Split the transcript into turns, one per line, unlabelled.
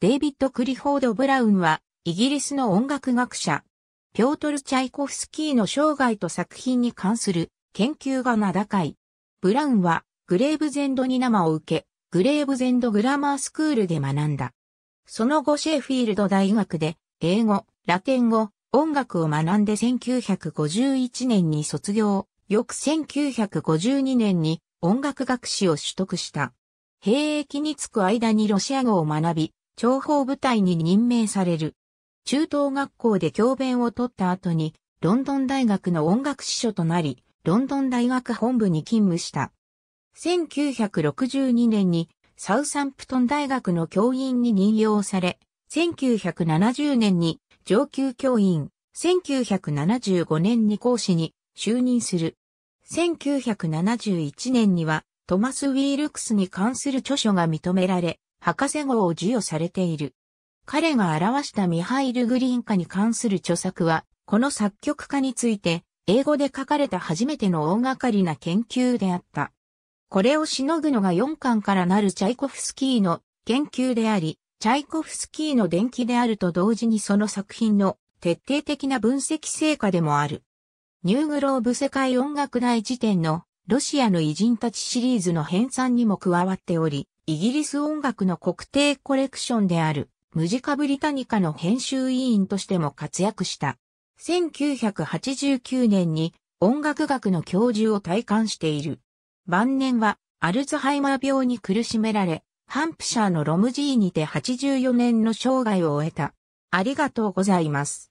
デイビッド・クリフォード・ブラウンは、イギリスの音楽学者、ピョートル・チャイコフスキーの生涯と作品に関する研究が名高い。ブラウンは、グレーブゼンドに生を受け、グレーブゼンドグラマースクールで学んだ。その後シェフィールド大学で、英語、ラテン語、音楽を学んで1951年に卒業、翌1952年に音楽学士を取得した。兵役に就く間にロシア語を学び、諜報部隊に任命される。中等学校で教鞭を取った後に、ロンドン大学の音楽司書となり、ロンドン大学本部に勤務した。1962年にサウサンプトン大学の教員に任用され、1970年に上級教員、1975年に講師に就任する。1971年にはトマス・ウィールクスに関する著書が認められ、博士号を授与されている。彼が表したミハイル・グリーン化に関する著作は、この作曲家について、英語で書かれた初めての大掛かりな研究であった。これをしのぐのが4巻からなるチャイコフスキーの研究であり、チャイコフスキーの伝記であると同時にその作品の徹底的な分析成果でもある。ニューグローブ世界音楽大辞典のロシアの偉人たちシリーズの編纂にも加わっており、イギリス音楽の国定コレクションである、ムジカブリタニカの編集委員としても活躍した。1989年に音楽学の教授を体感している。晩年はアルツハイマー病に苦しめられ、ハンプシャーのロムジーにて84年の生涯を終えた。ありがとうございます。